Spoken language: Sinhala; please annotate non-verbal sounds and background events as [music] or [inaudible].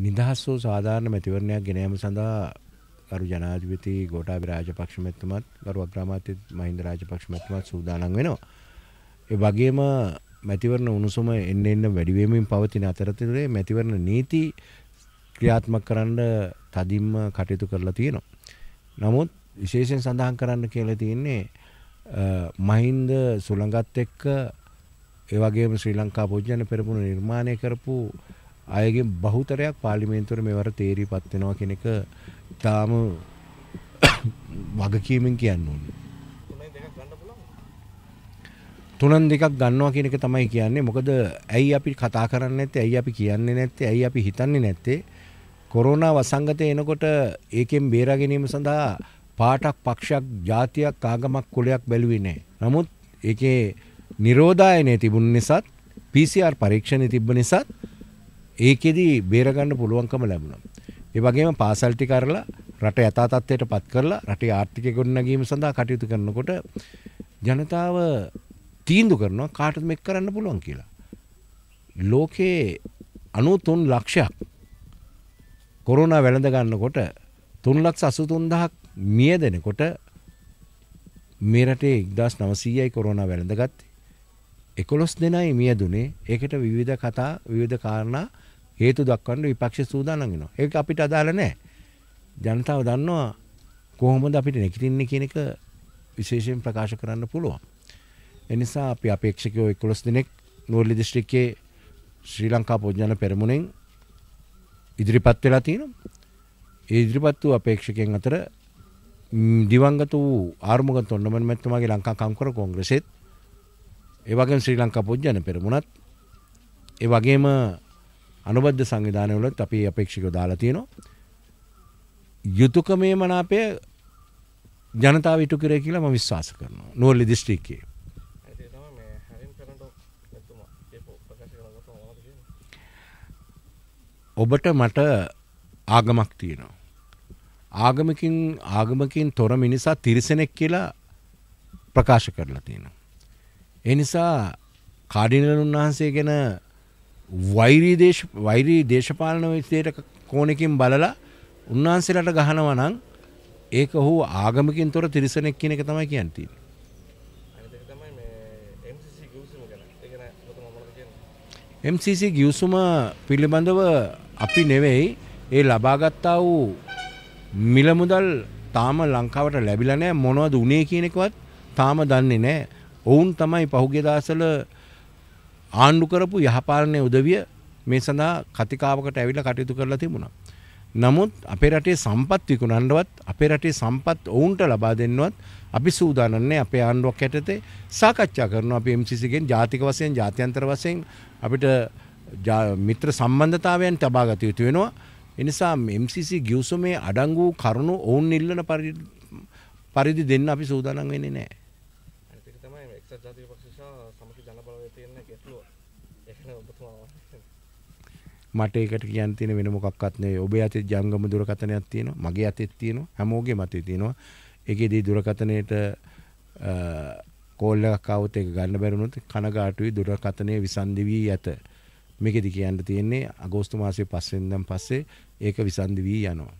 නිදහස් වූ සාධාරණ මැතිවරණයක් ගෙනෑම සඳහා ගරු ජනාධිපති ගෝඨාභය රාජපක්ෂ මැතිතුමත් ගරු අග්‍රාමාත්‍ය මහින්ද රාජපක්ෂ මැතිතුමත් සූදානම් වෙනවා. ඒ වගේම මැතිවරණ උණුසුම එන්න එන්න වැඩි වෙමින් පවතින අතරතුරේ මැතිවරණ නීති ක්‍රියාත්මක කරන්න තදින්ම කටයුතු කරලා තියෙනවා. නමුත් විශේෂයෙන් සඳහන් කරන්න කියලා තියෙන්නේ මහින්ද සුළඟත් එක්ක ඒ වගේම ශ්‍රී ලංකා පොජ්ජන පෙරමුණ නිර්මාණය කරපු අයගෙන් බහුතරයක් පාර්ලිමේන්තුවට මෙවර තේරී පත් වෙනවා කියන එක ඊටාම [coughs] වගකීමෙන් කියන්න ඕනේ. තුනන් දෙකක් ගන්නවා කියන එක තමයි කියන්නේ. මොකද ඇයි අපි කතා කරන්නේ නැත්තේ? ඇයි අපි කියන්නේ නැත්තේ? ඇයි අපි හිතන්නේ නැත්තේ? කොරෝනා වසංගතය එනකොට ඒකෙන් බේරා ගැනීම සඳහා පාටක් පක්ෂයක් ජාතියක් ආගමක් කුලයක් බැලුවේ නැහැ. නමුත් ඒකේ නිරෝධායනය තිබුණ නිසාත් PCR පරීක්ෂණය තිබ්බ නිසාත් ඒකෙදී බේරගන්න පුළුවන්කම ලැබුණා. ඒ වගේම පාසල් ටික අරලා රට යථා තත්ත්වයට පත් කරලා රටේ ආර්ථිකය ගොඩනැගීම සඳහා කටයුතු කරනකොට ජනතාව තීන්දු කරනවා කාටත් මෙක් කරන්න පුළුවන් කියලා. ලෝකයේ අනුතුන් ලක්ෂයක් කොරුණ වැළඳ ගන්නකොට තුන් ලක්ෂ අසුතුන්දහක් මිය දෙනකොට මේ රටේ ඉක්දස් නවසීයයි කොරුණ වැළඳගත් එකොළොස් දෙනයි මියදුනේ ඒකට විවිධ කතා විවිධ කාරණා හේතු දක්වන්න විපක්ෂ සූදානම් වෙනවා. ඒක අපිට අදාළ නැහැ. ජනතාව දන්නවා කොහොමද අපිට නැගිටින්නේ කියන එක විශේෂයෙන් ප්‍රකාශ කරන්න පුළුවන්. ඒ නිසා අපි අපේක්ෂකයෝ 11 දිනක් නුවරලි දිස්ත්‍රික්කයේ ශ්‍රී ලංකා පොඥාන පෙරමුණෙන් ඉදිරිපත් වෙලා තියෙනවා. ඒ ඉදිරිපත් වූ අපේක්ෂකයන් අතර දිවංගත වූ ආර්මුගන් තොන්නමන් මැතිතුමාගේ ලංකා කම්කරු කොංග්‍රසෙත් ඒ වගේම ශ්‍රී ලංකා පොඥාන පෙරමුණත් ඒ වගේම අනුබද්ධ සංවිධානවලත් අපි අපේක්ෂික දාලා තියෙනවා යුතුයකමේ මනාපය ජනතාව ඉටු කරේ කියලා මම විශ්වාස කරනවා නුවරලි දිස්ත්‍රික්කයේ ඔබට මට ආගමක් තියෙනවා ආගමකින් ආගමකින් තොර මිනිසා තිරිසනෙක් කියලා ප්‍රකාශ කරලා තියෙනවා ඒ නිසා කාඩිනල් උන්වහන්සේ ගැන වෛරී දේශ වෛරී දේශපාලන විස්තයට කෝණකින් බලලා උන්වහන්සේලාට ගහනවා නම් ඒක ඔහු ආගමකින් තොර තිරිසනෙක් කියන එක තමයි කියන්න තියෙන්නේ. MCC ගිවිසුම පිළිබඳව අපි නෙවෙයි ඒ ලබාගත්තා වූ මිල මුදල් තාම ලංකාවට ලැබිලා නැහැ මොනවද උනේ කියන එකවත් තාම දන්නේ නැහැ. ඔවුන් තමයි පහුගිය දවස්වල ආණ්ඩු කරපු යහපාලනය උදවිය මේ සඳහා කතිකාවකට ඇවිල්ලා කටයුතු කරලා තිබුණා. නමුත් අපේ රටේ සම්පත් විකුණන්නවත් අපේ රටේ සම්පත් ඔවුන්ට ලබා දෙන්නවත් අපි සූදානන්නේ අපේ ආණ්ඩුවක් යටතේ සාකච්ඡා කරනවා අපි MCCගෙන් ජාතික වශයෙන් ජාත්‍යන්තර වශයෙන් අපිට මිත්‍ර සම්බන්ධතාවයන් තබා ගත යුතු වෙනවා. ඒ නිසා MCC ගිවිසුමේ අඩංගු කරුණු ඔවුන් ඉල්ලන පරිදි දෙන්න අපි සූදානම් වෙන්නේ නැහැ. මට ඒකට කියන්න තියෙන වෙන මොකක්වත් නෙවෙයි. ඔබේ අතේ ජංගම දුරකථනයක් තියෙනවා. මගේ අතෙත් තියෙනවා. හැමෝගෙම අතේ තියෙනවා. ඒකේදී දුරකථනයේට කෝල් එකක් આવුත් ඒක ගන්න බැරුණොත් කනගාටුයි දුරකථනයේ විසන්දි වී ඇත. මේකෙදි කියන්න තියෙන්නේ අගෝස්තු මාසයේ 5 වෙනිදාන් පස්සේ ඒක විසන්දි වී යනවා.